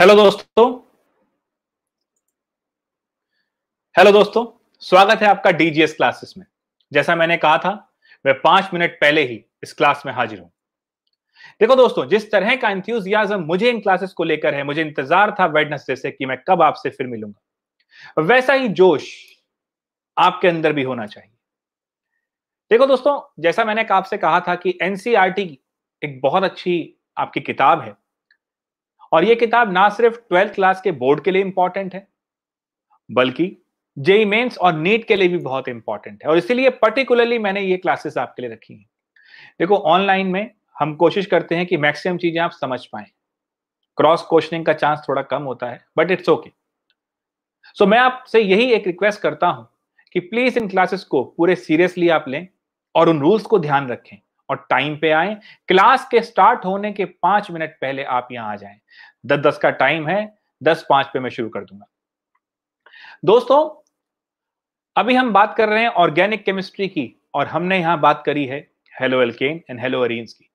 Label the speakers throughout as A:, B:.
A: Hello दोस्तों hello दोस्तों स्वागत है आपका डीजीएस क्लासेस में जैसा मैंने कहा था मैं पांच मिनट पहले ही इस क्लास में हाजिर हूं देखो दोस्तों जिस तरह का इंथ्यूजियाजम मुझे इन क्लासेस को लेकर है मुझे इंतजार था वेडनेसडे से कि मैं कब आपसे फिर मिलूंगा वैसा ही जोश आपके अंदर भी होना चाहिए देखो दोस्तों जैसा मैंने आपसे कहा था कि एनसीआरटी e एक बहुत अच्छी आपकी किताब है और ये किताब ना सिर्फ ट्वेल्थ क्लास के बोर्ड के लिए इंपॉर्टेंट है बल्कि जेई मेन्स e और नीट के लिए भी बहुत इंपॉर्टेंट है और इसीलिए पर्टिकुलरली मैंने ये क्लासेस आपके लिए रखी हैं देखो ऑनलाइन में हम कोशिश करते हैं कि मैक्सिमम चीजें आप समझ पाए क्रॉस क्वेश्चनिंग का चांस थोड़ा कम होता है बट इट्स ओके सो मैं आपसे यही एक रिक्वेस्ट करता हूं कि प्लीज इन क्लासेस को पूरे सीरियसली आप लें और उन रूल्स को ध्यान रखें और टाइम पे आए क्लास के स्टार्ट होने के पांच मिनट पहले आप यहां आ जाए दस दस का टाइम है दस पांच पे मैं शुरू कर दूंगा दोस्तों अभी हम बात कर रहे हैं ऑर्गेनिक केमिस्ट्री की और हमने यहां बात करी है haloalkane and haloarenes की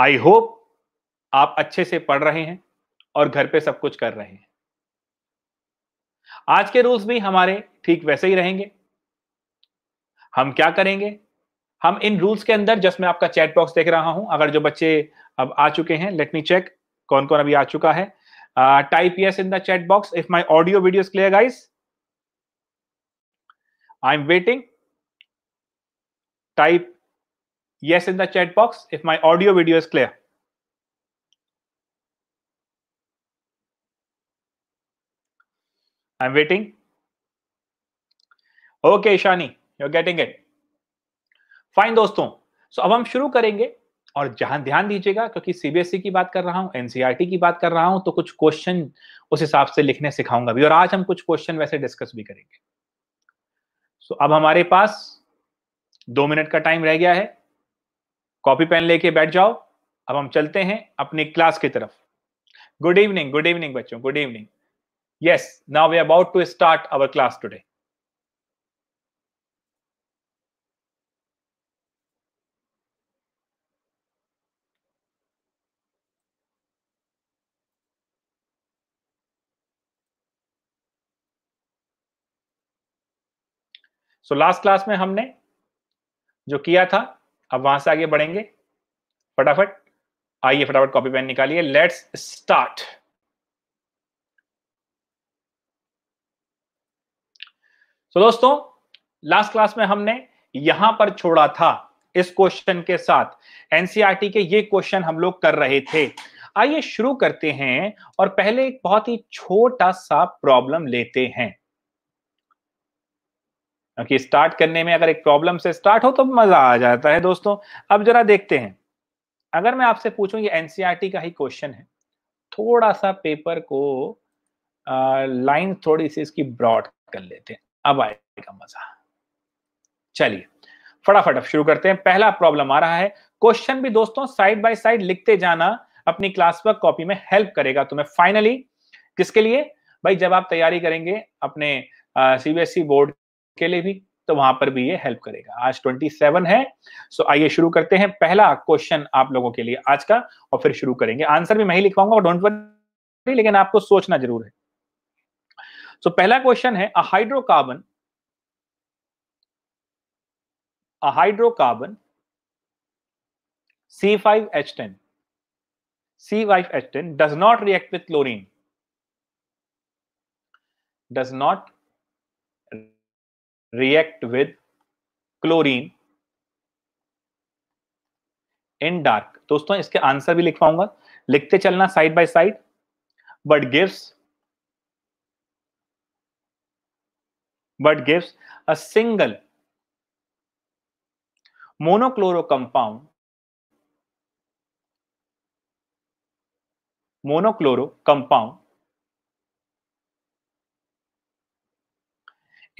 A: आई होप आप अच्छे से पढ़ रहे हैं और घर पे सब कुछ कर रहे हैं आज के रूल्स भी हमारे ठीक वैसे ही रहेंगे हम क्या करेंगे हम इन रूल्स के अंदर जस्ट मैं आपका चैट बॉक्स देख रहा हूं अगर जो बच्चे अब आ चुके हैं लेट मी चेक कौन कौन अभी आ चुका है type yes in the chat box if my audio video clear guys I am waiting type the chat box if my audio video is clear I am waiting okay Ishani you are getting it fine दोस्तों so अब हम शुरू करेंगे और जहां ध्यान दीजिएगा क्योंकि सीबीएसई e की बात कर रहा हूं एनसीईआरटी e की बात कर रहा हूं तो कुछ क्वेश्चन उस हिसाब से लिखने सिखाऊंगा भी और आज हम कुछ क्वेश्चन वैसे डिस्कस भी करेंगे सो अब हमारे पास दो मिनट का टाइम रह गया है कॉपी पेन लेके बैठ जाओ अब हम चलते हैं अपनी क्लास की तरफ गुड इवनिंग गुड इवनिंग बच्चों good evening yes now we about to start our class today so last class में हमने जो किया था अब वहां से आगे बढ़ेंगे फटाफट आइए फटाफट कॉपी पेन निकालिए लेट्स स्टार्ट सो दोस्तों लास्ट क्लास में हमने यहां पर छोड़ा था इस क्वेश्चन के साथ एनसीईआरटी e के ये क्वेश्चन हम लोग कर रहे थे आइए शुरू करते हैं और पहले एक बहुत ही छोटा सा प्रॉब्लम लेते हैं क्योंकि स्टार्ट करने में अगर एक प्रॉब्लम से स्टार्ट हो तो मजा आ जाता है दोस्तों अब जरा देखते हैं अगर मैं आपसे पूछूं ये एनसीईआरटी e का ही क्वेश्चन है थोड़ा सा पेपर को लाइन थोड़ी सी इसकी ब्रॉड कर लेते हैं अब आएगा मजा चलिए फटाफट अब शुरू करते हैं पहला प्रॉब्लम आ रहा है क्वेश्चन भी दोस्तों साइड बाय साइड लिखते जाना अपनी क्लास वर्क कॉपी में हेल्प करेगा तुम्हें फाइनली किसके लिए भाई जब आप तैयारी करेंगे अपने सीबीएसई बोर्ड के लिए भी तो वहां पर भी ये हेल्प करेगा आज 27 है सो आइए शुरू करते हैं पहला क्वेश्चन आप लोगों के लिए आज का और फिर शुरू करेंगे आंसर भी मैं ही लिखवाऊंगा डोंट वरी लेकिन आपको सोचना जरूर है सो so, पहला क्वेश्चन है a hydrocarbon a hydrocarbon H ten does not react with chlorine does not react with chlorine in dark दोस्तों इसके आंसर भी लिख पाऊंगा लिखते चलना side by side but gives but gives a single monochloro compound monochloro compound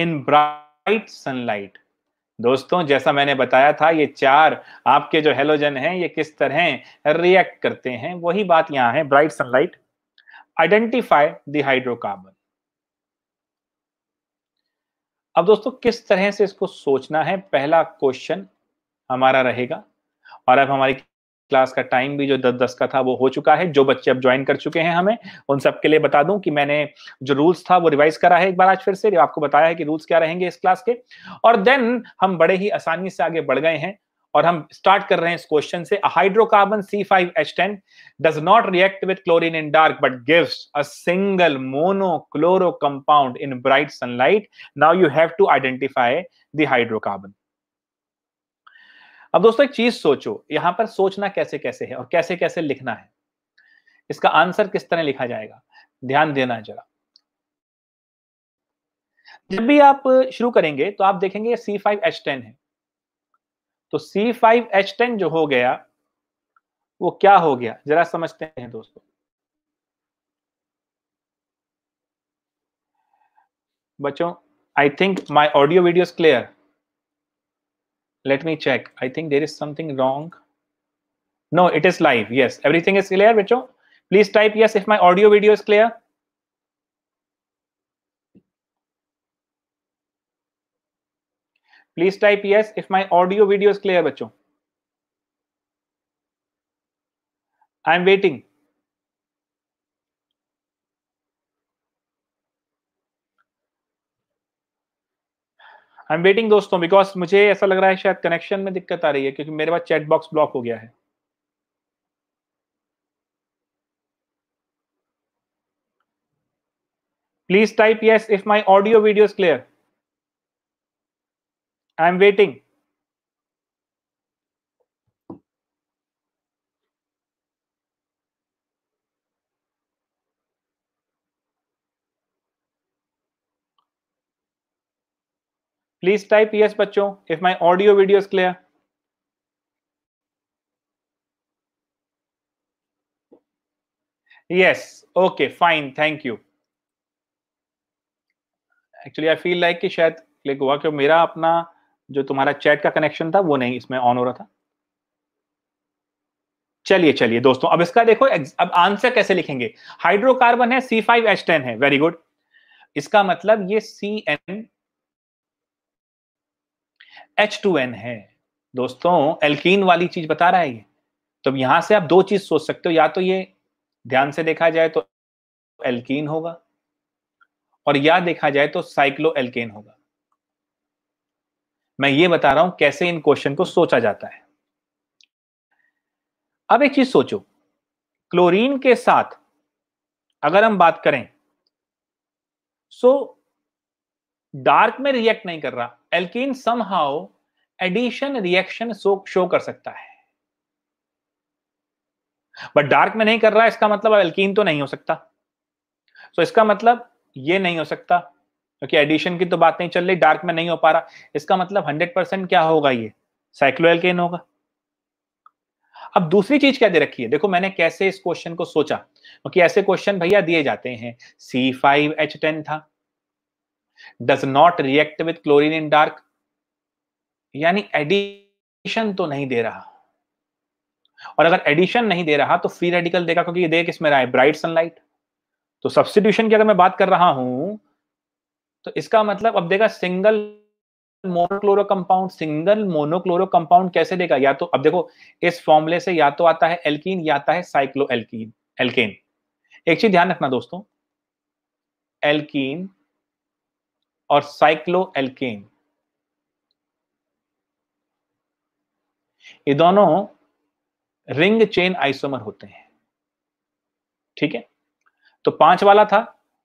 A: in brown white sunlight दोस्तों जैसा मैंने बताया था ये चार आपके जो हेलोजन हैं ये किस तरह रिएक्ट करते हैं वही बात यहां है bright sunlight identify the hydrocarbon अब दोस्तों किस तरह से इसको सोचना है पहला क्वेश्चन हमारा रहेगा और अब हमारी क्लास का टाइम भी जो दस दस का था वो हो चुका है जो बच्चे अब ज्वाइन कर चुके हैं हमें उन सब के लिए बता दूं कि मैंने जो रूल्स था वो रिवाइज करा है एक बार आज फिर से आपको बताया है कि रूल्स क्या रहेंगे इस क्लास के और देन हम बड़े ही आसानी से आगे बढ़ गए हैं और हम स्टार्ट कर रहे हैं इस क्वेश्चन से hydrocarbon C five H ten does not react with chlorine in dark but gives a single monochloro compound in bright sunlight now you have to identify the hydrocarbon अब दोस्तों एक चीज सोचो यहां पर सोचना कैसे कैसे है और कैसे कैसे लिखना है इसका आंसर किस तरह लिखा जाएगा ध्यान देना जरा जब भी आप शुरू करेंगे तो आप देखेंगे सी फाइव एच टेन है तो सी फाइव एच टेन जो हो गया वो क्या हो गया जरा समझते हैं दोस्तों बच्चों I think my audio video clear let me check i think there is something wrong no it is live yes everything is clear Vicho? please type yes if my audio video is clear please type yes if my audio video is clear Vicho. i'm waiting I am waiting दोस्तों because मुझे ऐसा लग रहा है शायद connection में दिक्कत आ रही है क्योंकि मेरे पास चैट बॉक्स ब्लॉक हो गया है please type yes if my audio video is clear I am waiting please type yes बच्चों if my audio video is clear yes okay fine thank you actually I feel like कि शायद click हुआ क्यों मेरा अपना जो तुम्हारा chat का कनेक्शन था वो नहीं इसमें ऑन हो रहा था चलिए चलिए दोस्तों अब इसका देखो अब आंसर कैसे लिखेंगे हाइड्रोकार्बन है सी फाइव टेन है वेरी गुड इसका मतलब ये C n H two n है दोस्तों एल्कीन वाली चीज बता रहा है ये तो यहां से आप दो चीज सोच सकते हो या तो ये ध्यान से देखा जाए तो एल्कीन होगा और या देखा जाए तो साइक्लो एल्केन होगा मैं ये बता रहा हूं कैसे इन क्वेश्चन को सोचा जाता है अब एक चीज सोचो क्लोरीन के साथ अगर हम बात करें सो डार्क में रिएक्ट नहीं कर रहा alkene somehow addition reaction show कर सकता है बट डार्क में नहीं कर रहा इसका मतलब एल्कीन तो नहीं हो सकता सो so, इसका मतलब ये नहीं हो सकता क्योंकि एडिशन की तो बात नहीं चल रही डार्क में नहीं हो पा रहा इसका मतलब हंड्रेड परसेंट क्या होगा ये साइक्लो एल्केन होगा अब दूसरी चीज क्या दे रखी है देखो मैंने कैसे इस क्वेश्चन को सोचा क्योंकि ऐसे क्वेश्चन भैया दिए जाते हैं सी फाइव एच टेन था does not react with chlorine in dark यानी एडिशन तो नहीं दे रहा और अगर एडिशन नहीं दे रहा तो फ्री रेडिकल देगा क्योंकि ये देख इसमें रहा है ब्राइट सनलाइट तो सब्सटीट्यूशन की अगर मैं बात कर रहा हूं तो इसका मतलब अब देगा single monochloro compound single monochloro compound कैसे देगा या तो अब देखो इस फॉर्मूले से या तो आता है एल्कीन या आता है साइक्लो एल्कीन एल्केन एक चीज ध्यान रखना दोस्तों एल्कीन और एल्केन ये दोनों रिंग चेन आइसोमर होते हैं ठीक है तो पांच वाला था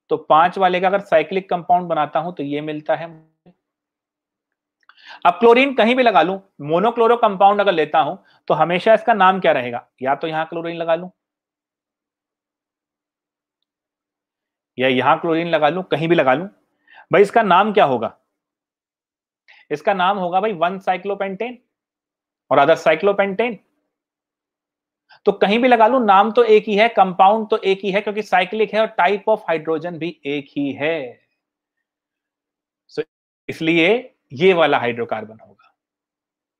A: तो पांच वाले का अगर साइक्लिक कंपाउंड बनाता हूं तो ये मिलता है अब क्लोरीन कहीं भी लगा लू मोनोक्लोरो कंपाउंड अगर लेता हूं तो हमेशा इसका नाम क्या रहेगा या तो यहां क्लोरीन लगा लू या यहां क्लोरीन लगा लू कहीं भी लगा लूं भाई इसका नाम क्या होगा इसका नाम होगा भाई वन साइक्लोपेंटेन और अदर साइक्लोपेंटेन तो कहीं भी लगा लू नाम तो एक ही है कंपाउंड तो एक ही है क्योंकि साइक्लिक है और टाइप ऑफ हाइड्रोजन भी एक ही है सो so, इसलिए ये वाला हाइड्रोकार्बन होगा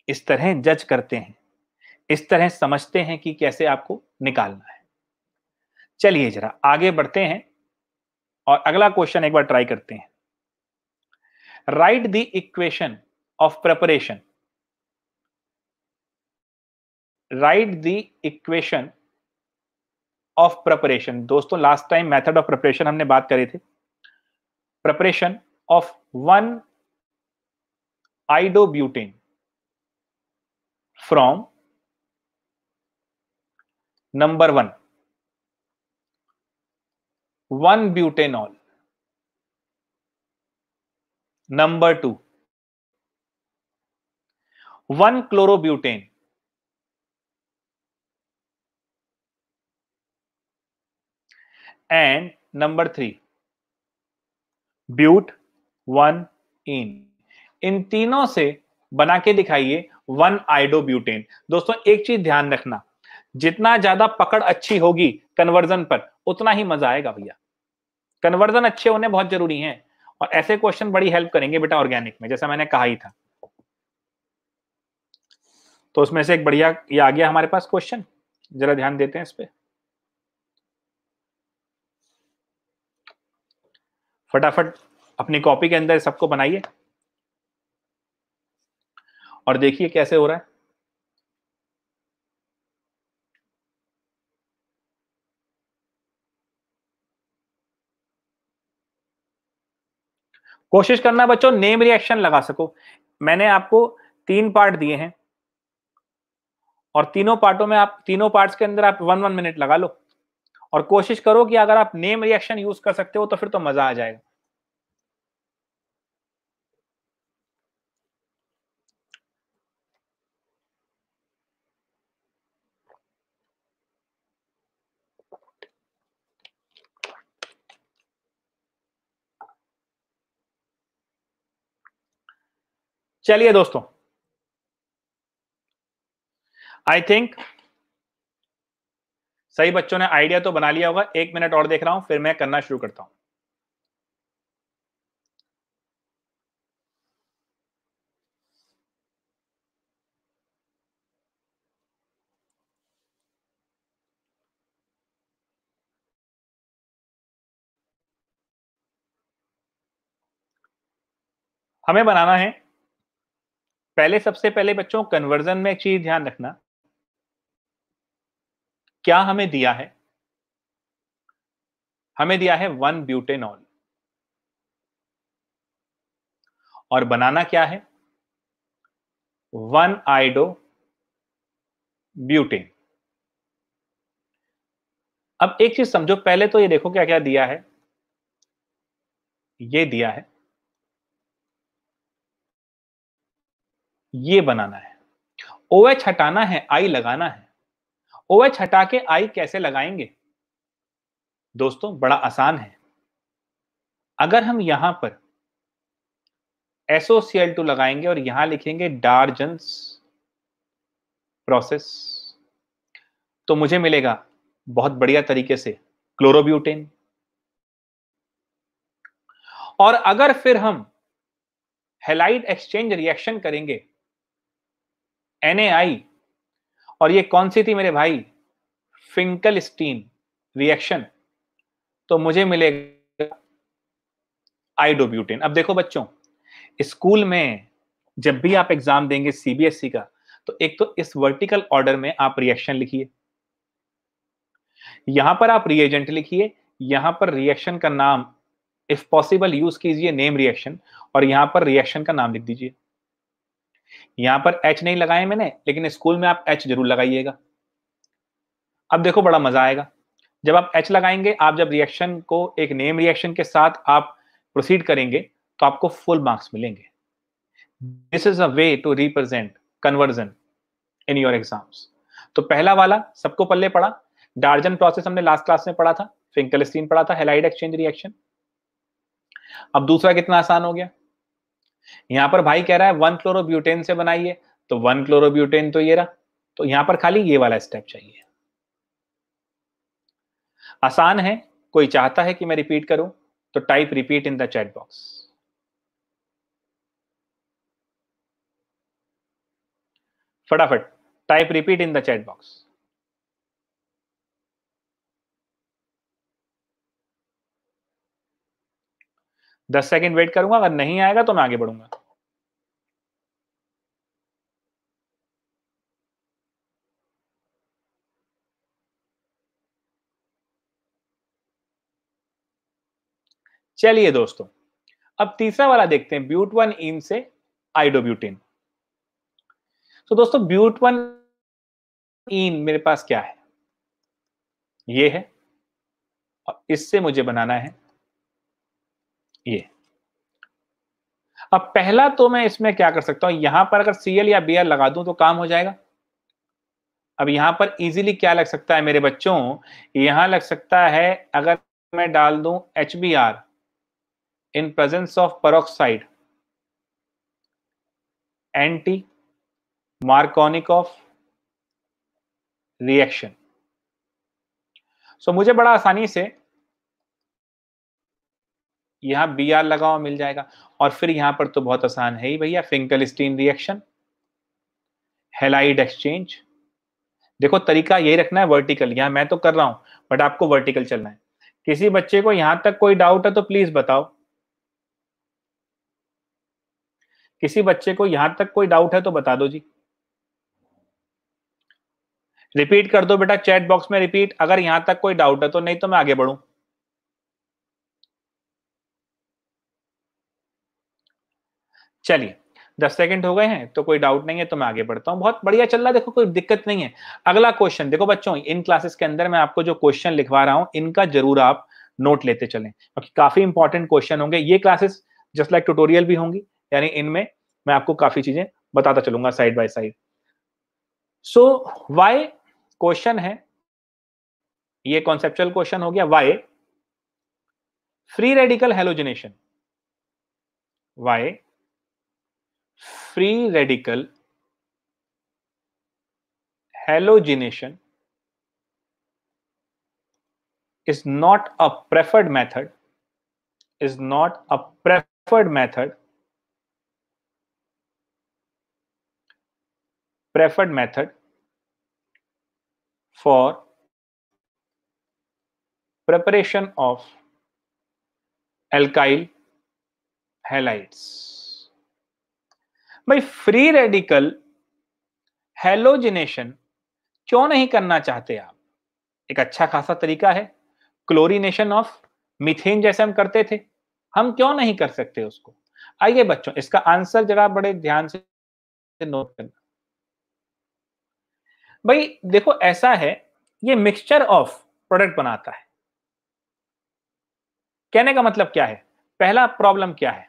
A: इस तरह जज करते हैं इस तरह समझते हैं कि कैसे आपको निकालना है चलिए जरा आगे बढ़ते हैं और अगला क्वेश्चन एक बार ट्राई करते हैं write the equation of preparation write the equation of preparation दोस्तों last time method of preparation हमने बात करी थी preparation of one butene from number one one butanol number two one chlorobutane and number three but one इन इन तीनों से बना के दिखाइए वन आइडोब्यूटेन दोस्तों एक चीज ध्यान रखना जितना ज्यादा पकड़ अच्छी होगी कन्वर्जन पर उतना ही मजा आएगा भैया कन्वर्जन अच्छे होने बहुत जरूरी है और ऐसे क्वेश्चन बड़ी हेल्प करेंगे बेटा ऑर्गेनिक में जैसा मैंने कहा ही था तो उसमें से एक बढ़िया ये आ गया हमारे पास क्वेश्चन जरा ध्यान देते हैं इस पर फटाफट अपनी कॉपी के अंदर सबको बनाइए और देखिए कैसे हो रहा है कोशिश करना बच्चों नेम रिएक्शन लगा सको मैंने आपको तीन पार्ट दिए हैं और तीनों पार्टों में आप तीनों पार्ट्स के अंदर आप वन वन मिनट लगा लो और कोशिश करो कि अगर आप नेम रिएक्शन यूज कर सकते हो तो फिर तो मजा आ जाएगा चलिए दोस्तों आई थिंक सही बच्चों ने आइडिया तो बना लिया होगा एक मिनट और देख रहा हूं फिर मैं करना शुरू करता हूं हमें बनाना है पहले सबसे पहले बच्चों कन्वर्जन में एक चीज ध्यान रखना क्या हमें दिया है हमें दिया है वन ब्यूटेनॉल और बनाना क्या है वन आइडो ब्यूटेन अब एक चीज समझो पहले तो ये देखो क्या क्या दिया है ये दिया है ये बनाना है ओ OH हटाना है आई लगाना है ओ OH हटा के आई कैसे लगाएंगे दोस्तों बड़ा आसान है अगर हम यहां पर टू लगाएंगे और यहां लिखेंगे डार्जन्स प्रोसेस तो मुझे मिलेगा बहुत बढ़िया तरीके से क्लोरोब्यूटेन और अगर फिर हम हेलाइड एक्सचेंज रिएक्शन करेंगे एन और ये कौन सी थी मेरे भाई फिंकल स्टीन रिएक्शन तो मुझे मिलेगा आइडोब्यूटेन अब देखो बच्चों स्कूल में जब भी आप एग्जाम देंगे सीबीएसई e का तो एक तो इस वर्टिकल ऑर्डर में आप रिएक्शन लिखिए यहां पर आप रिएजेंट लिखिए यहां पर रिएक्शन का नाम इफ पॉसिबल यूज कीजिए नेम रिएक्शन और यहां पर रिएक्शन का नाम लिख दीजिए यहां पर एच नहीं लगाए मैंने लेकिन स्कूल में आप एच जरूर लगाइएगा अब देखो बड़ा मजा आएगा जब आप एच लगाएंगे आप जब रिएक्शन को एक नेम रिएक्शन के साथ आप प्रोसीड करेंगे तो आपको फुल मार्क्स मिलेंगे this is a way to represent conversion in your exams तो पहला वाला सबको पल्ले पड़ा डार्जन प्रोसेस हमने लास्ट क्लास में पढ़ा था फिंकलस्टीन पढ़ा था हेलाइड एक्सचेंज रिएक्शन अब दूसरा कितना आसान हो गया यहां पर भाई कह रहा है वन क्लोरोब्यूटेन से बनाइए तो वन क्लोरोब्यूटेन तो ये रहा तो यहां पर खाली ये वाला स्टेप चाहिए आसान है कोई चाहता है कि मैं रिपीट करूं तो type repeat in the chat box फटाफट type repeat in the chat box दस सेकेंड वेट करूंगा अगर नहीं आएगा तो मैं आगे बढ़ूंगा चलिए दोस्तों अब तीसरा वाला देखते हैं ब्यूट वन इन से आइडोब्यूटिन तो दोस्तों ब्यूट वन इन मेरे पास क्या है ये है और इससे मुझे बनाना है ये अब पहला तो मैं इसमें क्या कर सकता हूं यहां पर अगर सीएल या बीएल लगा दूं तो काम हो जाएगा अब यहां पर इजीली क्या लग सकता है मेरे बच्चों यहां लग सकता है अगर मैं डाल दूं H B R in presence of peroxide anti Markovnikov of reaction so मुझे बड़ा आसानी से यहाँ बी आर लगाओ मिल जाएगा और फिर यहाँ पर तो बहुत आसान है ही भैया Finkelstein reaction halide exchange देखो तरीका यही रखना है वर्टिकल यहाँ मैं तो कर रहा हूं बट आपको वर्टिकल चलना है किसी बच्चे को यहां तक कोई डाउट है तो प्लीज बताओ किसी बच्चे को यहां तक कोई डाउट है तो बता दो जी रिपीट कर दो बेटा चैट बॉक्स में रिपीट अगर यहां तक कोई डाउट है तो नहीं तो मैं आगे बढ़ू चलिए दस सेकंड हो गए हैं तो कोई डाउट नहीं है तो मैं आगे बढ़ता हूँ बहुत बढ़िया चल रहा है देखो कोई दिक्कत नहीं है अगला क्वेश्चन देखो बच्चों इन क्लासेस के अंदर मैं आपको जो क्वेश्चन लिखवा रहा हूँ इनका जरूर आप नोट लेते चलें क्योंकि काफी इंपॉर्टेंट क्वेश्चन होंगे ये क्लासेस जस्ट लाइक ट्यूटोरियल भी होंगी यानी इनमें मैं आपको काफी चीजें बताता चलूंगा side by side so why question है ये कॉन्सेप्चुअल क्वेश्चन हो गया why free radical halogenation why free radical halogenation is not a preferred method is not a preferred method preferred method for preparation of alkyl halides भाई free radical halogenation क्यों नहीं करना चाहते आप एक अच्छा खासा तरीका है क्लोरीनेशन ऑफ मिथेन जैसे हम करते थे हम क्यों नहीं कर सकते उसको आइए बच्चों इसका आंसर जरा बड़े ध्यान से नोट करना भाई देखो ऐसा है ये मिक्सचर ऑफ प्रोडक्ट बनाता है कहने का मतलब क्या है पहला प्रॉब्लम क्या है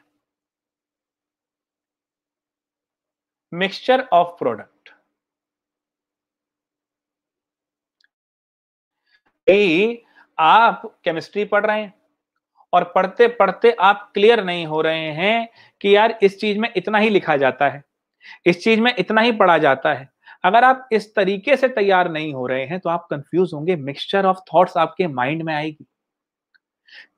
A: मिक्सचर ऑफ प्रोडक्ट ए, आप केमिस्ट्री पढ़ रहे हैं और पढ़ते पढ़ते आप क्लियर नहीं हो रहे हैं कि यार इस चीज में इतना ही लिखा जाता है इस चीज में इतना ही पढ़ा जाता है अगर आप इस तरीके से तैयार नहीं हो रहे हैं तो आप कंफ्यूज होंगे मिक्सचर ऑफ थॉट्स आपके माइंड में आएगी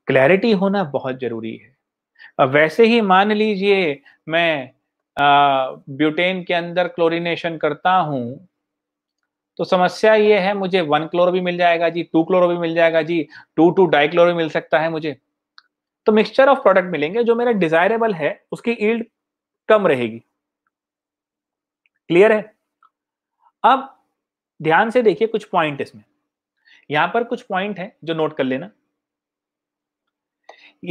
A: क्लैरिटी होना बहुत जरूरी है वैसे ही मान लीजिए मैं ब्यूटेन के अंदर क्लोरिनेशन करता हूं तो समस्या ये है मुझे वन क्लोरो भी मिल जाएगा जी टू क्लोरो भी मिल जाएगा जी टू टू डाई भी मिल सकता है मुझे तो मिक्सचर ऑफ प्रोडक्ट मिलेंगे जो मेरा डिजायरेबल है उसकी ईल्ड कम रहेगी क्लियर है अब ध्यान से देखिए कुछ पॉइंट इसमें यहां पर कुछ पॉइंट है जो नोट कर लेना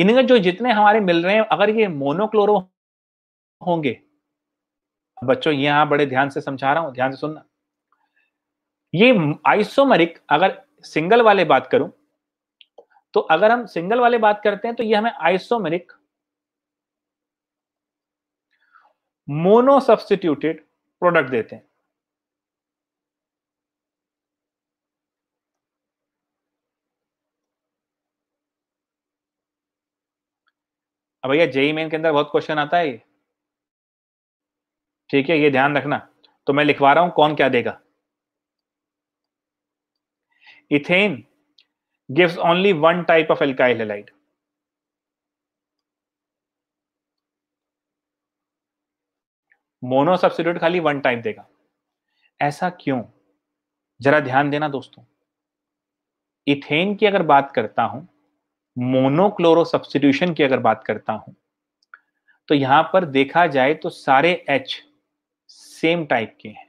A: इनका जो जितने हमारे मिल रहे हैं अगर ये मोनोक्लोरो होंगे बच्चों यहां बड़े ध्यान से समझा रहा हूं ध्यान से सुनना ये आइसोमरिक अगर सिंगल वाले बात करूं तो अगर हम सिंगल वाले बात करते हैं तो ये हमें आइसोमेरिक मोनो सब्सटीट्यूटेड प्रोडक्ट देते हैं अब भैया जेई मेन e के अंदर बहुत क्वेश्चन आता है ये ठीक है ये ध्यान रखना तो मैं लिखवा रहा हूं कौन क्या देगा ethane gives only one type of alkyl halide mono substitute खाली वन टाइप देगा ऐसा क्यों जरा ध्यान देना दोस्तों इथेन की अगर बात करता हूं मोनोक्लोरो सब्सिट्यूशन की अगर बात करता हूं तो यहां पर देखा जाए तो सारे एच सेम टाइप के हैं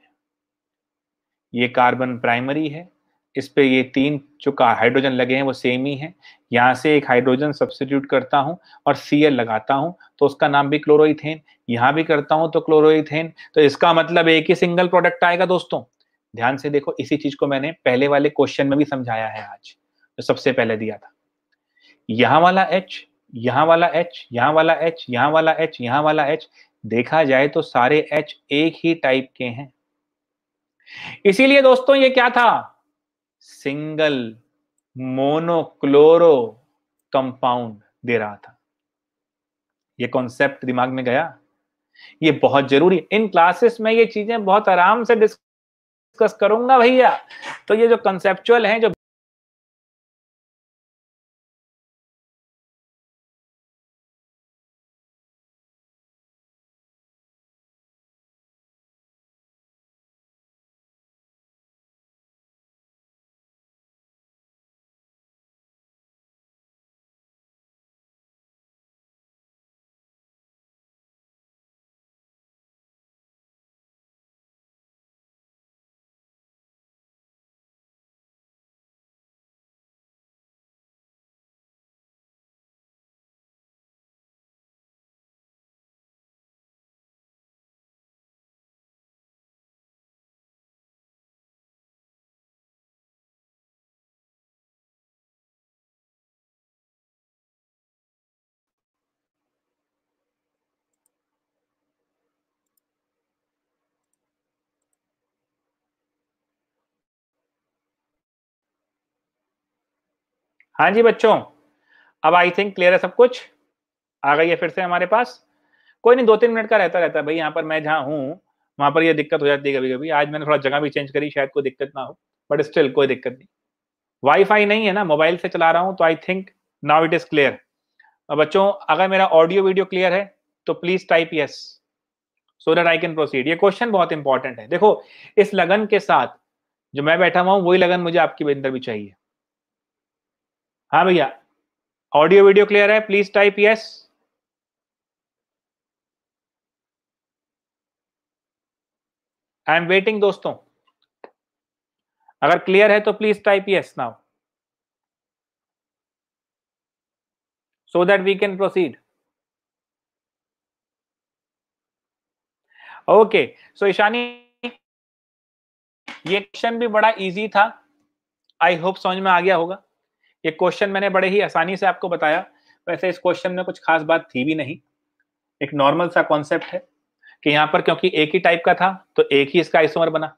A: ये कार्बन प्राइमरी है इस पे ये तीन जो हाइड्रोजन लगे हैं वो सेम ही हैं यहाँ से एक हाइड्रोजन सब्सिट्यूट करता हूँ और सी लगाता हूँ तो उसका नाम भी क्लोरोइथेन यहाँ भी करता हूँ तो क्लोरोइथेन तो इसका मतलब एक ही सिंगल प्रोडक्ट आएगा दोस्तों ध्यान से देखो इसी चीज को मैंने पहले वाले क्वेश्चन में भी समझाया है आज जो सबसे पहले दिया था यहाँ वाला एच यहाँ वाला एच यहाँ वाला एच यहाँ वाला एच यहाँ वाला एच देखा जाए तो सारे एच एक ही टाइप के हैं इसीलिए दोस्तों ये क्या था सिंगल मोनोक्लोरो कंपाउंड दे रहा था ये कॉन्सेप्ट दिमाग में गया ये बहुत जरूरी इन क्लासेस में ये चीजें बहुत आराम से डिस्कस करूंगा भैया तो ये जो कंसेप्चुअल है जो हाँ जी बच्चों अब आई थिंक क्लियर है सब कुछ आ गई है फिर से हमारे पास कोई नहीं दो तीन मिनट का रहता रहता है भाई यहाँ पर मैं जहाँ हूँ वहां पर ये दिक्कत हो जाती है कभी कभी आज मैंने थोड़ा जगह भी चेंज करी शायद कोई दिक्कत ना हो बट स्टिल कोई दिक्कत नहीं वाईफाई नहीं है ना मोबाइल से चला रहा हूँ तो I think now it is clear बच्चों अगर मेरा ऑडियो वीडियो क्लियर है तो please type yes so that I can proceed ये क्वेश्चन बहुत इंपॉर्टेंट है देखो इस लगन के साथ जो मैं बैठा हुआ हूँ वही लगन मुझे आपके अंदर भी चाहिए हाँ भैया ऑडियो वीडियो क्लियर है please type yes I am waiting दोस्तों अगर क्लियर है तो please type yes now so that we can proceed okay so Ishani ये क्वेश्चन भी बड़ा इजी था आई होप समझ में आ गया होगा ये क्वेश्चन मैंने बड़े ही आसानी से आपको बताया वैसे इस क्वेश्चन में कुछ खास बात थी भी नहीं एक नॉर्मल सा कॉन्सेप्ट है कि यहाँ पर क्योंकि एक ही टाइप का था तो एक ही इसका आइसोमर बना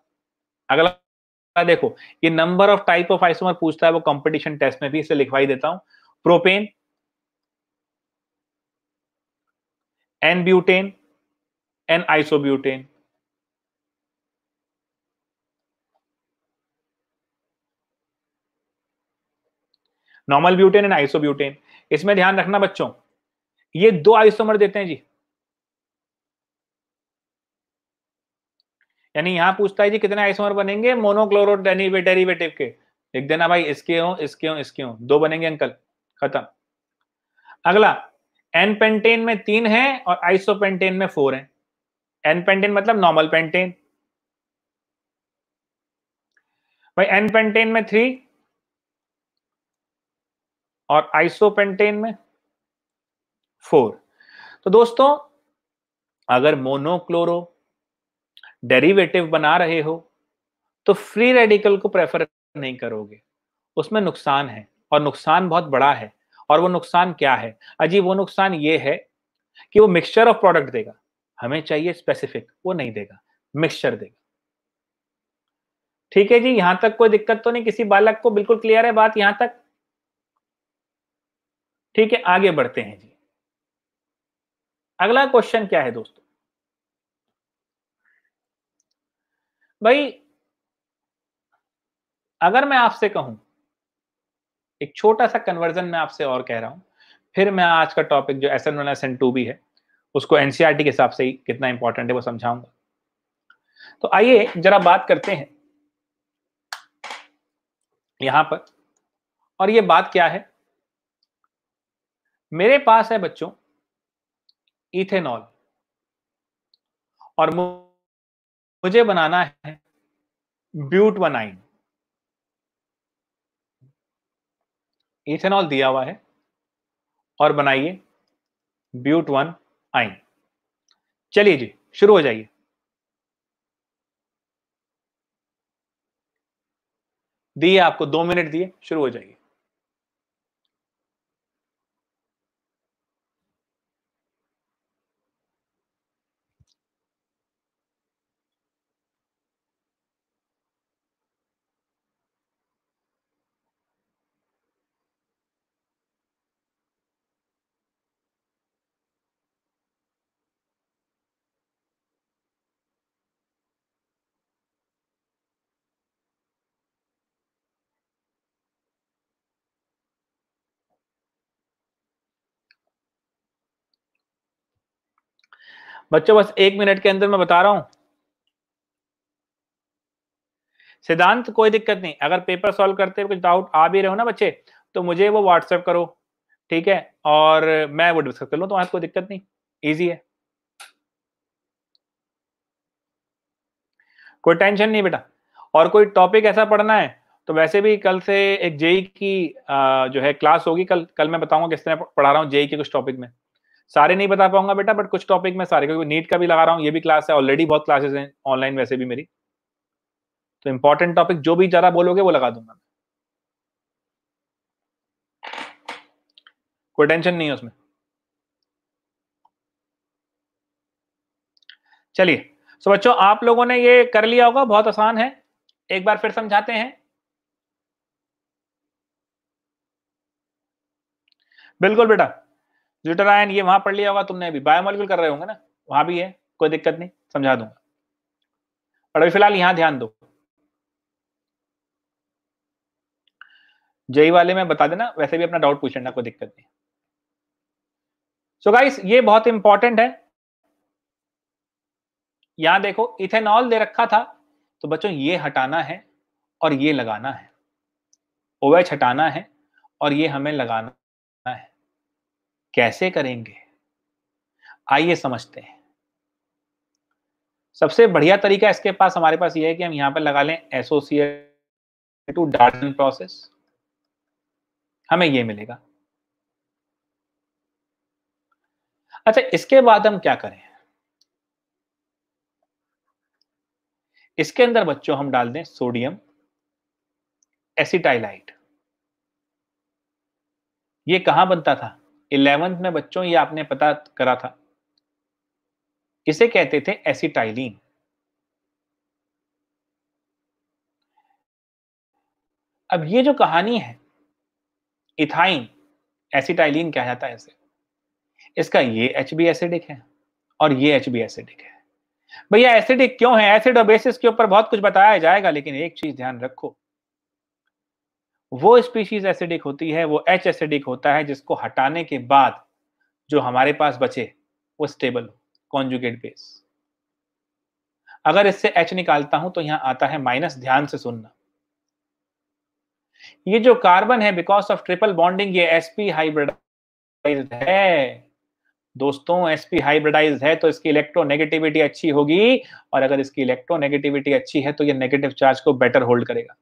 A: अगला देखो ये number of type of isomer पूछता है वो कंपटीशन टेस्ट में भी इसे लिखवाई देता हूं propane n butane n isobutane normal butane and iso butane इसमें ध्यान रखना बच्चों ये दो आइसोमर देते हैं जी यानी यहां पूछता है जी कितने आइसोमर बनेंगे मोनोक्लोरो डेरिवेटिव के लिख देना भाई इसके हो इसके हो इसके हो दो बनेंगे अंकल खत्म अगला एन पेंटेन में तीन है और आइसो पेंटेन में फोर है एन पेंटेन मतलब नॉर्मल पेंटेन भाई एन पेंटेन में थ्री और आइसोपेंटेन में फोर तो दोस्तों अगर मोनोक्लोरो डेरिवेटिव बना रहे हो तो फ्री रेडिकल को प्रेफर नहीं करोगे उसमें नुकसान है और नुकसान बहुत बड़ा है और वो नुकसान क्या है अजी वो नुकसान ये है कि वो मिक्सचर ऑफ प्रोडक्ट देगा हमें चाहिए स्पेसिफिक वो नहीं देगा मिक्सचर देगा ठीक है जी यहां तक कोई दिक्कत तो नहीं किसी बालक को बिल्कुल क्लियर है बात यहां तक ठीक है आगे बढ़ते हैं जी अगला क्वेश्चन क्या है दोस्तों भाई अगर मैं आपसे कहूं एक छोटा सा कन्वर्जन मैं आपसे और कह रहा हूं फिर मैं आज का टॉपिक जो S N one S N two भी है उसको एनसीआरटी e के हिसाब से ही कितना इंपॉर्टेंट है वो समझाऊंगा तो आइए जरा बात करते हैं यहां पर और ये बात क्या है मेरे पास है बच्चों इथेनॉल और मुझे बनाना है ब्यूट वनाइन इथेनॉल दिया हुआ है और बनाइए ब्यूट वन आइन चलिए जी शुरू हो जाइए दिए आपको दो मिनट दिए शुरू हो जाइए बच्चों बस एक मिनट के अंदर मैं बता रहा हूं सिद्धांत कोई दिक्कत नहीं अगर पेपर सॉल्व करते हुए कुछ डाउट आ भी रहे हो ना बच्चे तो मुझे वो व्हाट्सएप करो ठीक है और मैं वो डिस्कस कर लू तो कोई दिक्कत नहीं ईजी है कोई टेंशन नहीं बेटा और कोई टॉपिक ऐसा पढ़ना है तो वैसे भी कल से एक जेई e e की जो है क्लास होगी कल कल मैं बताऊंगा किस तरह पढ़ा रहा हूँ जेई e के कुछ टॉपिक में सारे नहीं बता पाऊंगा बेटा बट कुछ टॉपिक मैं सारे क्योंकि नीट का भी लगा रहा हूँ ये भी क्लास है ऑलरेडी बहुत क्लासेस हैं ऑनलाइन वैसे भी मेरी तो इंपॉर्टेंट टॉपिक जो भी ज्यादा बोलोगे वो लगा दूंगा कोई टेंशन नहीं है उसमें चलिए सो बच्चों आप लोगों ने ये कर लिया होगा बहुत आसान है एक बार फिर समझाते हैं बिल्कुल बेटा आयन ये वहां पढ़ लिया होगा तुमने अभी बायोमोलिकुल कर रहे होंगे ना वहां भी है कोई दिक्कत नहीं समझा दूंगा और अभी फिलहाल यहां ध्यान दो जई वाले में बता देना वैसे भी अपना डाउट पूछ लेना कोई दिक्कत नहीं सो so गाइस ये बहुत इंपॉर्टेंट है यहां देखो इथेनॉल दे रखा था तो बच्चों ये हटाना है और ये लगाना है ओवेच हटाना है और ये हमें लगाना कैसे करेंगे आइए समझते हैं सबसे बढ़िया तरीका इसके पास हमारे पास यह है कि हम यहां पर लगा लें एसोसिएट टू डार्जन प्रोसेस हमें यह मिलेगा अच्छा इसके बाद हम क्या करें इसके अंदर बच्चों हम डाल दें सोडियम एसिटाइलाइट ये कहां बनता था इलेवेंथ में बच्चों ये आपने पता करा था इसे कहते थे एसिटाइलिन अब ये जो कहानी है इथाइन एसिटाइलिन कहा जाता है इसे इसका ये एच बी एसिडिक है और ये एच बी एसिडिक है भैया एसिडिक क्यों है एसिड और बेसिस के ऊपर बहुत कुछ बताया जाएगा लेकिन एक चीज ध्यान रखो वो स्पीशीज एसिडिक होती है वो एच एसिडिक होता है जिसको हटाने के बाद जो हमारे पास बचे वो स्टेबल हो कॉन्जुगेट बेस अगर इससे एच निकालता हूं तो यहां आता है माइनस ध्यान से सुनना ये जो कार्बन है बिकॉज ऑफ ट्रिपल बॉन्डिंग ये एसपी हाइब्रिडाइज्ड है दोस्तों एसपी हाइब्रिडाइज्ड है तो इसकी इलेक्ट्रोनेगेटिविटी अच्छी होगी और अगर इसकी इलेक्ट्रोनेगेटिविटी अच्छी है तो ये नेगेटिव चार्ज को बेटर होल्ड करेगा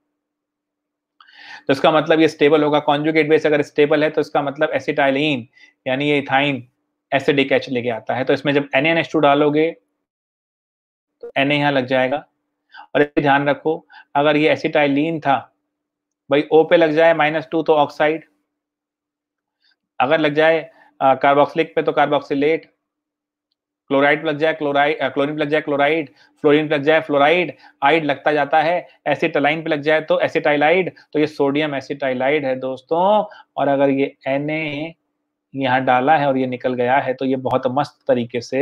A: तो इसका मतलब ये स्टेबल होगा कॉन्जुगेट बेस अगर स्टेबल है तो इसका मतलब एसिटाइलिन यानी ये इथाइन एसिडिक एच लेके आता है तो इसमें जब एन एन टू डालोगे तो एन यहाँ लग जाएगा और ध्यान रखो अगर ये एसिटाइलिन था भाई ओ पे लग जाए माइनस टू तो ऑक्साइड अगर लग जाए कार्बोक्सिलिक पे तो कार्बोक्सिलेट क्लोराइड लग जाए क्लोराइड क्लोरीन लग जाए क्लोराइड फ्लोरिन लग जाए फ्लोराइड आइड लगता जाता है एसिटालाइन पे लग जाए तो एसिटाइलाइड तो ये सोडियम एसिटाइलाइड है दोस्तों और अगर ये एन यहाँ डाला है और ये निकल गया है तो ये बहुत मस्त तरीके से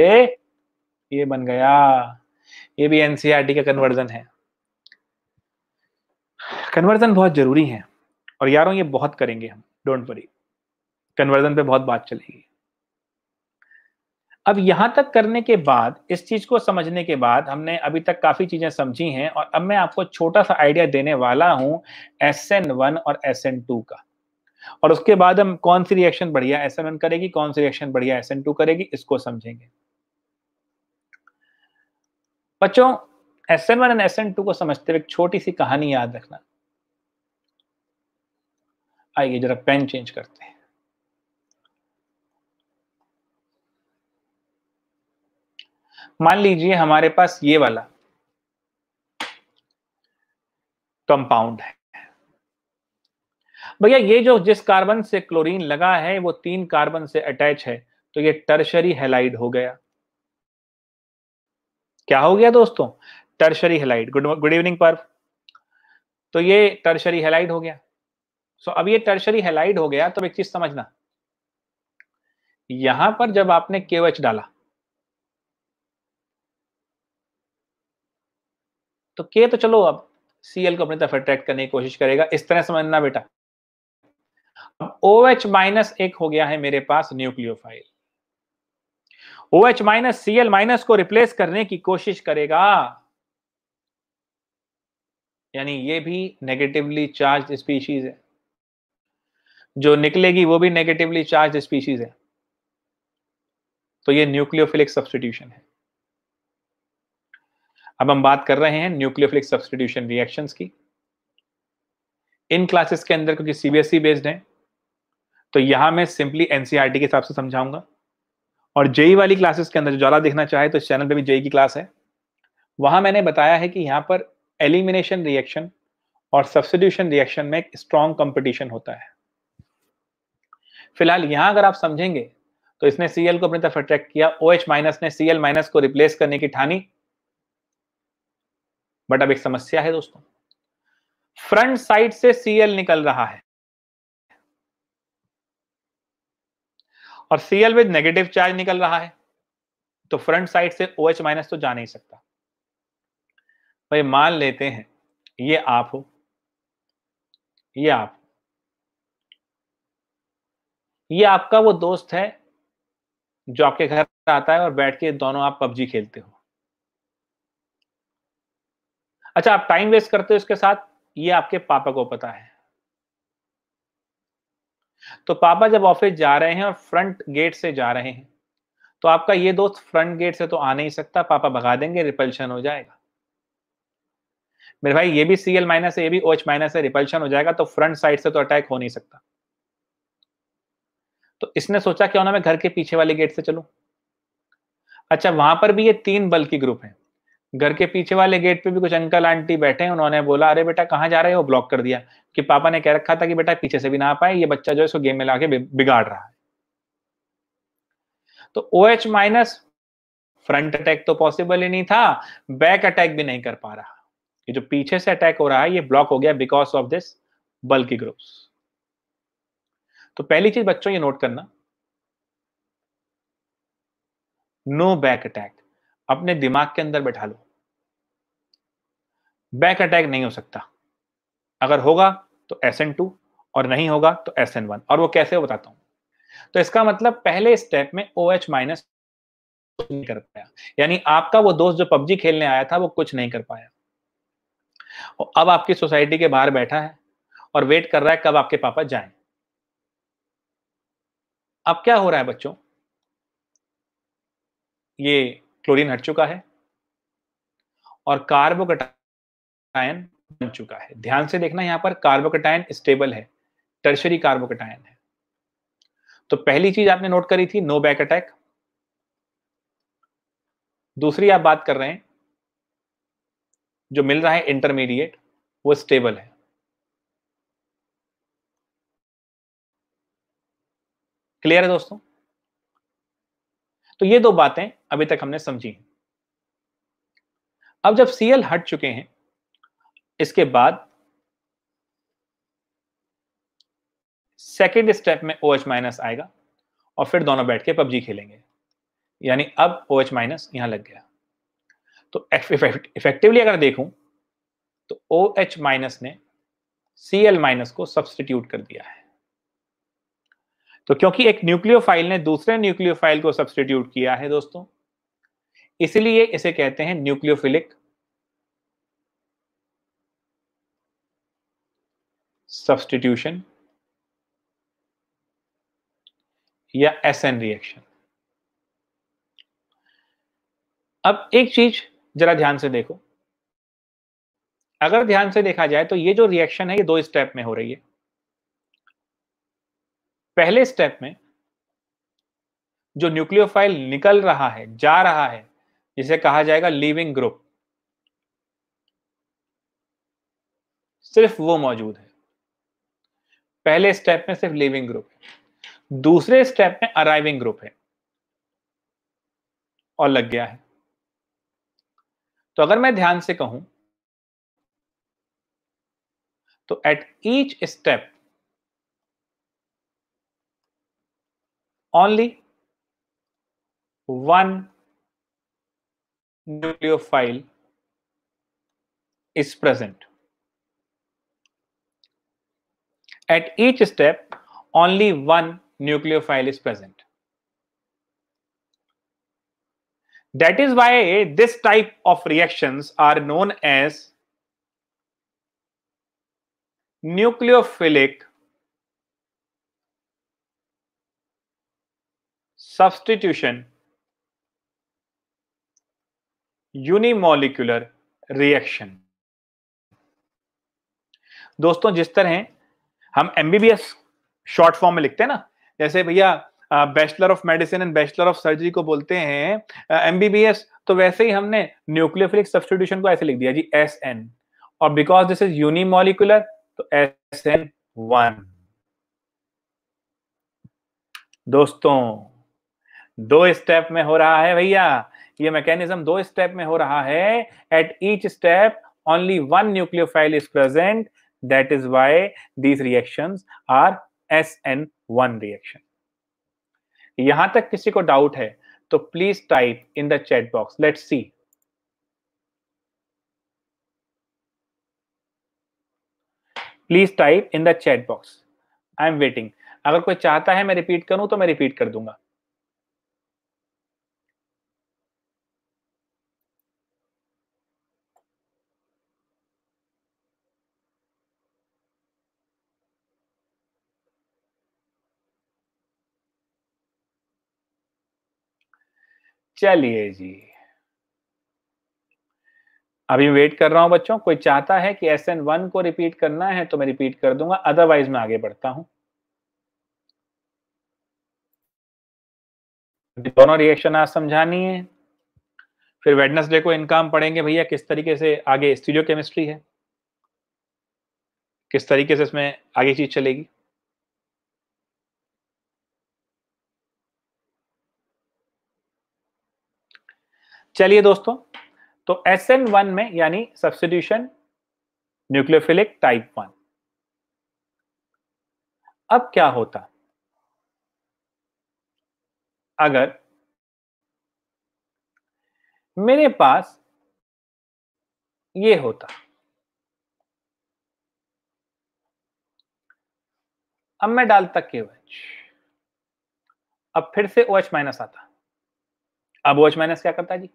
A: ये बन गया ये भी एनसीआरटी का कन्वर्जन है कन्वर्जन बहुत जरूरी है और यारों ये बहुत करेंगे हम डोंट वरी कन्वर्जन पे बहुत बात चलेगी अब यहां तक करने के बाद इस चीज को समझने के बाद हमने अभी तक काफी चीजें समझी हैं और अब मैं आपको छोटा सा आइडिया देने वाला हूं एस एन वन और एस एन टू का और उसके बाद हम कौन सी रिएक्शन बढ़िया एस एन वन करेगी कौन सी रिएक्शन बढ़िया एस एन टू करेगी इसको समझेंगे बच्चों S N one and S N two को समझते हुए एक छोटी सी कहानी याद रखना आइए जरा पेन चेंज करते हैं मान लीजिए हमारे पास ये वाला कंपाउंड है भैया ये जो जिस कार्बन से क्लोरीन लगा है वो तीन कार्बन से अटैच है तो ये टर्शरी हेलाइड हो गया क्या हो गया दोस्तों tertiary halide good good evening पर तो ये टर्शरी हेलाइड हो गया सो अब ये टर्शरी हेलाइड हो गया तो एक चीज समझना यहां पर जब आपने केवच डाला तो के तो चलो अब सीएल को अपनी तरफ अट्रैक्ट करने की कोशिश करेगा इस तरह समझना बेटा अब ओ एच माइनस एक हो गया है मेरे पास nucleophile O H minus C L minus को रिप्लेस करने की कोशिश करेगा यानी ये भी नेगेटिवली चार्ज स्पीशीज है जो निकलेगी वो भी नेगेटिवली चार्ज स्पीशीज है तो ये न्यूक्लियोफिलिक सब्सटीट्यूशन है अब हम बात कर रहे हैं न्यूक्लियोफिलिक सब्सटीट्यूशन रिएक्शन की इन क्लासेस के अंदर क्योंकि सीबीएसई बेस्ड है तो यहां मैं सिंपली एनसीईआरटी e के हिसाब से समझाऊंगा और जेई e वाली क्लासेस के अंदर जो ज्यादा देखना चाहे तो इस चैनल पे भी जेई e की क्लास है वहां मैंने बताया है कि यहाँ पर एलिमिनेशन रिएक्शन और सब्सटीट्यूशन रिएक्शन में एक स्ट्रॉन्ग कंपटीशन होता है फिलहाल यहां अगर आप समझेंगे तो इसने सीएल को अपनी तरफ अट्रैक्ट किया ओ OH माइनस ने सीएल माइनस को रिप्लेस करने की ठानी बट अब एक समस्या है दोस्तों फ्रंट साइड से सीएल निकल रहा है और सीएल विद नेगेटिव चार्ज निकल रहा है तो फ्रंट साइड से ओ एच माइनस तो जा नहीं सकता भाई मान लेते हैं ये आप हो ये आप ये आपका वो दोस्त है जो आपके घर आता है और बैठ के दोनों आप पबजी खेलते हो अच्छा आप टाइम वेस्ट करते हो इसके साथ ये आपके पापा को पता है तो पापा जब ऑफिस जा रहे हैं और फ्रंट गेट से जा रहे हैं तो आपका ये दोस्त फ्रंट गेट से तो आ नहीं सकता पापा भगा देंगे रिपल्शन हो जाएगा मेरे भाई ये भी सी एल माइनस है ये भी ओ एच माइनस है रिपल्शन हो जाएगा तो फ्रंट साइड से तो अटैक हो नहीं सकता तो इसने सोचा क्यों ना मैं घर के पीछे वाले गेट से चलूं अच्छा वहां पर भी ये तीन बल की ग्रुप है घर के पीछे वाले गेट पे भी कुछ अंकल आंटी बैठे हैं उन्होंने बोला अरे बेटा कहाँ जा रहे हो ब्लॉक कर दिया कि पापा ने कह रखा था कि बेटा पीछे से भी ना पाए ये बच्चा जो है इसको गेम में लाके बिगाड़ रहा है तो O H minus front attack तो पॉसिबल ही नहीं था बैक अटैक भी नहीं कर पा रहा ये जो पीछे से अटैक हो रहा है ये ब्लॉक हो गया because of this bulky groups तो पहली चीज बच्चों ये नोट करना नो बैक अटैक अपने दिमाग के अंदर बैठा लो बैक अटैक नहीं हो सकता अगर होगा तो एस एन टू और नहीं होगा तो एस एन वन और वो कैसे बताता हूं तो इसका मतलब पहले स्टेप में ओ एच माइनस नहीं कर पाया यानी आपका वो दोस्त जो पबजी खेलने आया था वो कुछ नहीं कर पाया और अब आपकी सोसाइटी के बाहर बैठा है और वेट कर रहा है कब आपके पापा जाए अब क्या हो रहा है बच्चों ये क्लोरीन हट चुका है और कार्बोकटायन बन चुका है ध्यान से देखना यहां पर कार्बोकटायन स्टेबल है टर्शरी कार्बोकटायन है तो पहली चीज आपने नोट करी थी नो बैक अटैक दूसरी आप बात कर रहे हैं जो मिल रहा है इंटरमीडिएट वो स्टेबल है क्लियर है दोस्तों तो ये दो बातें अभी तक हमने समझी अब जब सीएल हट चुके हैं इसके बाद सेकेंड स्टेप में ओ OH माइनस आएगा और फिर दोनों बैठ के पबजी खेलेंगे यानी अब ओ एच माइनस यहां लग गया तो इफेक्टिवली अगर देखूं तो ओ एच माइनस ने सी एल माइनस को सब्सटीट्यूट कर दिया है तो क्योंकि एक न्यूक्लियोफाइल ने दूसरे न्यूक्लियोफाइल को सब्सटीट्यूट किया है दोस्तों इसलिए इसे कहते हैं न्यूक्लियोफिलिक सब्स्टिट्यूशन या एस एन रिएक्शन अब एक चीज जरा ध्यान से देखो अगर ध्यान से देखा जाए तो ये जो रिएक्शन है ये दो स्टेप में हो रही है पहले स्टेप में जो न्यूक्लियोफाइल निकल रहा है जा रहा है जिसे कहा जाएगा लिविंग ग्रुप सिर्फ वो मौजूद है पहले स्टेप में सिर्फ लिविंग ग्रुप है दूसरे स्टेप में अराइविंग ग्रुप है और लग गया है तो अगर मैं ध्यान से कहूं तो at each step only one nucleophile is present. At each step, only one nucleophile is present. That is why this type of reactions are known as nucleophilic substitution unimolecular reaction दोस्तों जिस तरह हम एमबीबीएस शॉर्ट फॉर्म में लिखते हैं ना जैसे भैया bachelor of medicine and bachelor of surgery को बोलते हैं एमबीबीएस तो वैसे ही हमने न्यूक्लियोफिलिक सब्सटीट्यूशन को ऐसे लिख दिया जी एस एन और बिकॉज दिस इज यूनिमोलिकुलर तो एस एन वन दोस्तों दो स्टेप में हो रहा है भैया ये मैकेनिज्म दो स्टेप में हो रहा है at each step only one nucleophile is present that is why these reaction are S N one reaction यहां तक किसी को डाउट है तो please type in the chat box let see please type in the chat box I am waiting अगर कोई चाहता है मैं रिपीट करूं तो मैं रिपीट कर दूंगा चलिए जी अभी वेट कर रहा हूं बच्चों कोई चाहता है कि एस एन वन को रिपीट करना है तो मैं रिपीट कर दूंगा अदरवाइज मैं आगे बढ़ता हूं दोनों रिएक्शन आज समझानी है फिर वेडनेसडे को इनकाम पढ़ेंगे भैया किस तरीके से आगे स्टीडियो केमिस्ट्री है किस तरीके से इसमें आगे चीज चलेगी चलिए दोस्तों तो एस एन वन में यानी सब्सिट्यूशन न्यूक्लियोफिलिक टाइप वन अब क्या होता अगर मेरे पास ये होता अब मैं डालता के वच अब फिर से ओ एच माइनस आता अब ओ एच माइनस क्या करता जी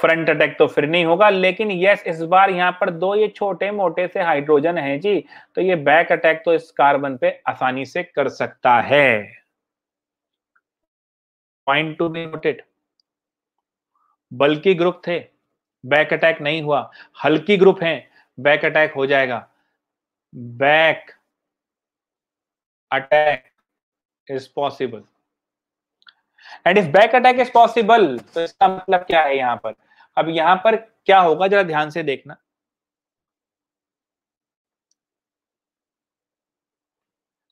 A: फ्रंट अटैक तो फिर नहीं होगा लेकिन यस इस बार यहाँ पर दो ये छोटे मोटे से हाइड्रोजन है जी तो ये बैक अटैक तो इस कार्बन पे आसानी से कर सकता है point to be noted bulky group थे बैक अटैक नहीं हुआ हल्की ग्रुप है बैक अटैक हो जाएगा back attack is possible and if back attack is possible तो इसका मतलब क्या है यहां पर अब यहां पर क्या होगा जरा ध्यान से देखना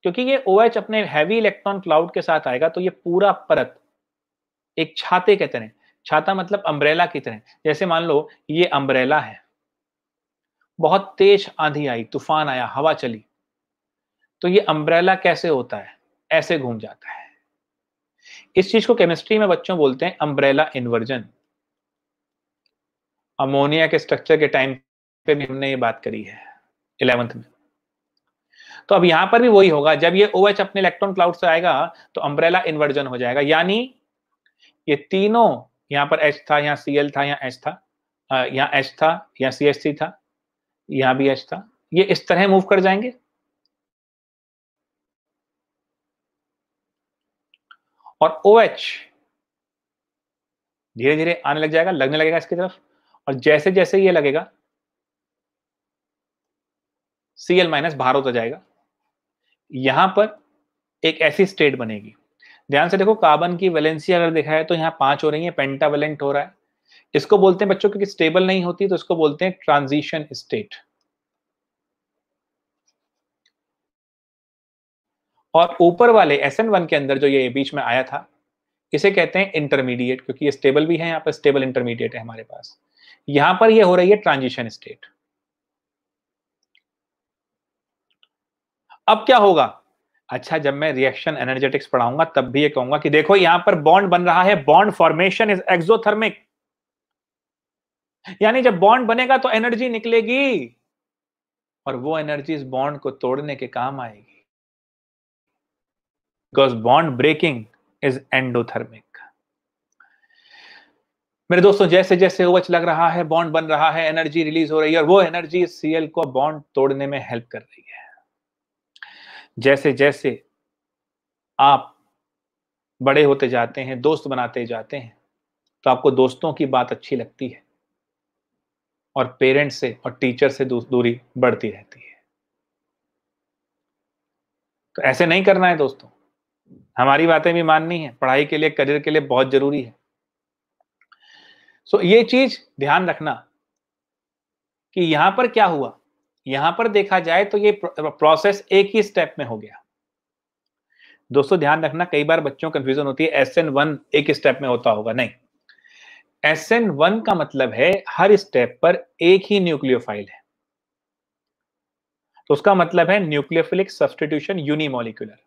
A: क्योंकि ये ओ OH अपने हैवी इलेक्ट्रॉन क्लाउड के साथ आएगा तो ये पूरा परत एक छाते के तरह छाता मतलब अम्ब्रेला की तरह जैसे मान लो ये अम्ब्रेला है बहुत तेज आंधी आई तूफान आया हवा चली तो ये अम्ब्रेला कैसे होता है ऐसे घूम जाता है इस चीज को केमिस्ट्री में बच्चों बोलते हैं अम्ब्रेला इन्वर्जन अमोनिया के स्ट्रक्चर के टाइम पे भी हमने ये बात करी है इलेवंथ में तो अब यहां पर भी वही होगा जब ये ओ OH अपने इलेक्ट्रॉन क्लाउड से आएगा तो अम्ब्रेला इन्वर्जन हो जाएगा यानी ये तीनों यहां पर एच था यहाँ सी था यहाँ एच था यहाँ एच था यहाँ सी एच सी था यहां भी एच था ये इस तरह मूव कर जाएंगे और ओ OH धीरे धीरे आने लग जाएगा लगने लगेगा इसकी तरफ और जैसे जैसे ये लगेगा सी एल माइनस बाहर होता जाएगा यहां पर एक ऐसी स्टेट बनेगी ध्यान से देखो कार्बन की वैलेंसी अगर देखा है तो यहाँ पांच हो रही है पेंटा वैलेंट हो रहा है इसको बोलते हैं बच्चों क्योंकि स्टेबल नहीं होती तो इसको बोलते हैं ट्रांजिशन स्टेट और ऊपर वाले एस वन के अंदर जो ये बीच में आया था इसे कहते हैं इंटरमीडिएट क्योंकि ये स्टेबल भी है यहाँ पर स्टेबल इंटरमीडिएट है हमारे पास यहां पर ये हो रही है ट्रांजिशन स्टेट अब क्या होगा अच्छा जब मैं रिएक्शन एनर्जेटिक्स पढ़ाऊंगा तब भी ये कहूंगा कि देखो यहां पर बॉन्ड बन रहा है बॉन्ड फॉर्मेशन इज एक्सोथर्मिक यानी जब बॉन्ड बनेगा तो एनर्जी निकलेगी और वो एनर्जी इस बॉन्ड को तोड़ने के काम आएगी because bond breaking is endothermic मेरे दोस्तों जैसे जैसे ओवच लग रहा है बॉन्ड बन रहा है एनर्जी रिलीज हो रही है और वो एनर्जी सीएल को बॉन्ड तोड़ने में हेल्प कर रही है जैसे जैसे आप बड़े होते जाते हैं दोस्त बनाते जाते हैं तो आपको दोस्तों की बात अच्छी लगती है और पेरेंट्स से और टीचर से दूरी बढ़ती रहती है तो ऐसे नहीं करना है दोस्तों हमारी बातें भी माननी है पढ़ाई के लिए करियर के लिए बहुत जरूरी है सो ये चीज ध्यान रखना कि यहां पर क्या हुआ यहां पर देखा जाए तो ये प्रोसेस एक ही स्टेप में हो गया दोस्तों ध्यान रखना कई बार बच्चों कंफ्यूजन होती है एस एन वन एक स्टेप में होता होगा नहीं एस एन वन का मतलब है हर स्टेप पर एक ही न्यूक्लियोफाइल है तो उसका मतलब है nucleophilic substitution unimolecular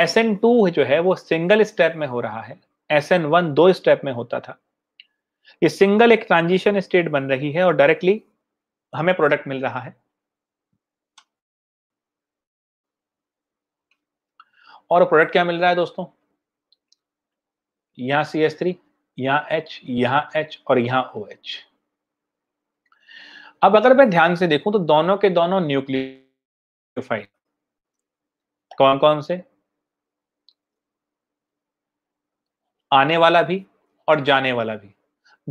A: S N two जो है वो सिंगल स्टेप में हो रहा है एस एन वन दो स्टेप में होता था ये सिंगल एक ट्रांजिशन स्टेट बन रही है और डायरेक्टली हमें प्रोडक्ट मिल रहा है और प्रोडक्ट क्या मिल रहा है दोस्तों यहां सी एस थ्री यहां एच यहां एच और यहां ओ एच अब अगर मैं ध्यान से देखूं तो दोनों के दोनों न्यूक्लियोफाइल कौन कौन से आने वाला भी और जाने वाला भी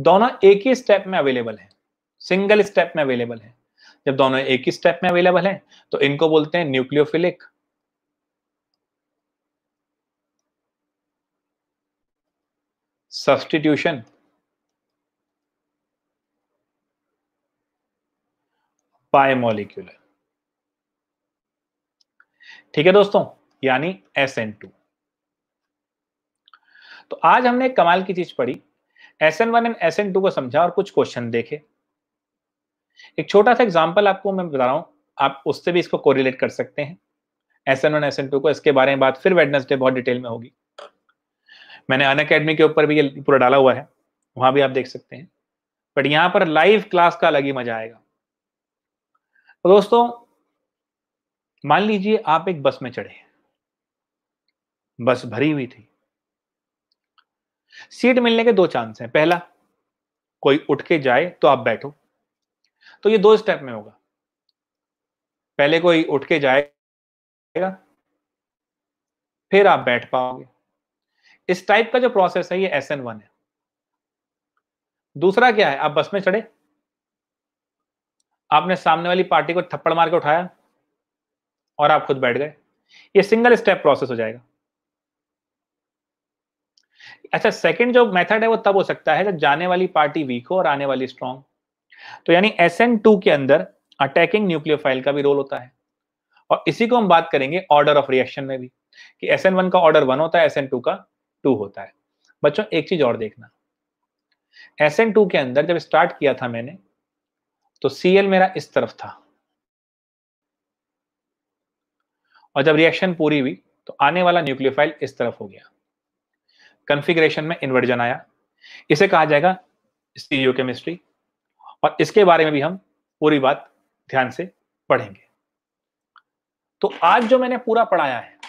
A: दोनों एक ही स्टेप में अवेलेबल है सिंगल स्टेप में अवेलेबल है जब दोनों एक ही स्टेप में अवेलेबल है तो इनको बोलते हैं न्यूक्लियोफिलिक सब्सटीट्यूशन बायमोलिक्यूलर ठीक है दोस्तों यानी एस एन टू तो आज हमने एक कमाल की चीज पढ़ी S N one and S N two को समझा और कुछ क्वेश्चन देखे एक छोटा सा एग्जाम्पल आपको मैं बता रहा हूँ आप उससे भी इसको कोरिलेट कर सकते हैं S N one S N two को इसके बारे में बात फिर वेडनेसडे बहुत डिटेल में होगी मैंने अन अकेडमी के ऊपर भी ये पूरा डाला हुआ है वहां भी आप देख सकते हैं बट यहाँ पर लाइव क्लास का अलग ही मजा आएगा तो दोस्तों मान लीजिए आप एक बस में चढ़े बस भरी हुई थी सीट मिलने के दो चांस हैं पहला कोई उठ के जाए तो आप बैठो तो ये दो स्टेप में होगा पहले कोई उठ के जाएगा फिर आप बैठ पाओगे इस टाइप का जो प्रोसेस है ये एस एन वन है दूसरा क्या है आप बस में चढ़े आपने सामने वाली पार्टी को थप्पड़ मार के उठाया और आप खुद बैठ गए ये सिंगल स्टेप प्रोसेस हो जाएगा अच्छा सेकंड जो मेथड है वो तब हो सकता है जब जाने वाली पार्टी वीक हो और आने वाली स्ट्रांग तो यानी एस के अंदर अटैकिंग न्यूक्लियोफाइल का भी रोल होता है और इसी को हम बात करेंगे ऑर्डर ऑफ रिएक्शन में भी कि एस का ऑर्डर वन होता है एस का टू होता है बच्चों एक चीज और देखना एस के अंदर जब स्टार्ट किया था मैंने तो सी मेरा इस तरफ था और जब रिएक्शन पूरी हुई तो आने वाला न्यूक्लियोफाइल इस तरफ हो गया कन्फिग्रेशन में इन्वर्जन आया इसे कहा जाएगा स्टीरियो केमिस्ट्री और इसके बारे में भी हम पूरी बात ध्यान से पढ़ेंगे तो आज जो मैंने पूरा पढ़ाया है